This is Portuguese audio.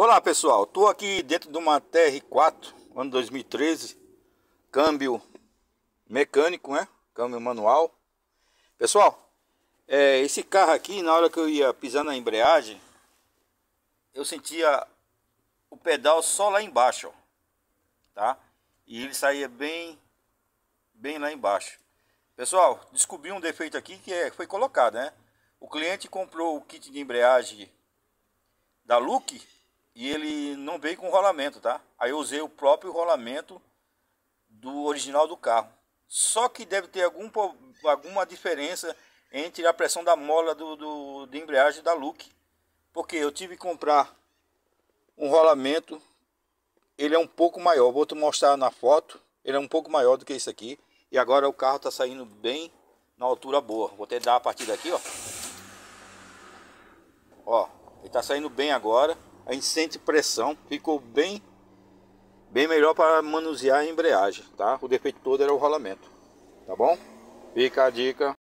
Olá pessoal, estou aqui dentro de uma TR4, ano 2013, câmbio mecânico, né? Câmbio manual. Pessoal, é, esse carro aqui, na hora que eu ia pisar na embreagem, eu sentia o pedal só lá embaixo, ó, tá? E ele saía bem, bem lá embaixo. Pessoal, descobri um defeito aqui que é, foi colocado, né? O cliente comprou o kit de embreagem da Luke e ele não veio com rolamento, tá? Aí eu usei o próprio rolamento do original do carro. Só que deve ter algum, alguma diferença entre a pressão da mola do, do, de embreagem da Look, Porque eu tive que comprar um rolamento. Ele é um pouco maior. Vou te mostrar na foto. Ele é um pouco maior do que esse aqui. E agora o carro está saindo bem na altura boa. Vou até dar a partir daqui, ó. Ó, ele está saindo bem agora a incente pressão ficou bem, bem melhor para manusear a embreagem, tá? O defeito todo era o rolamento, tá bom? Fica a dica.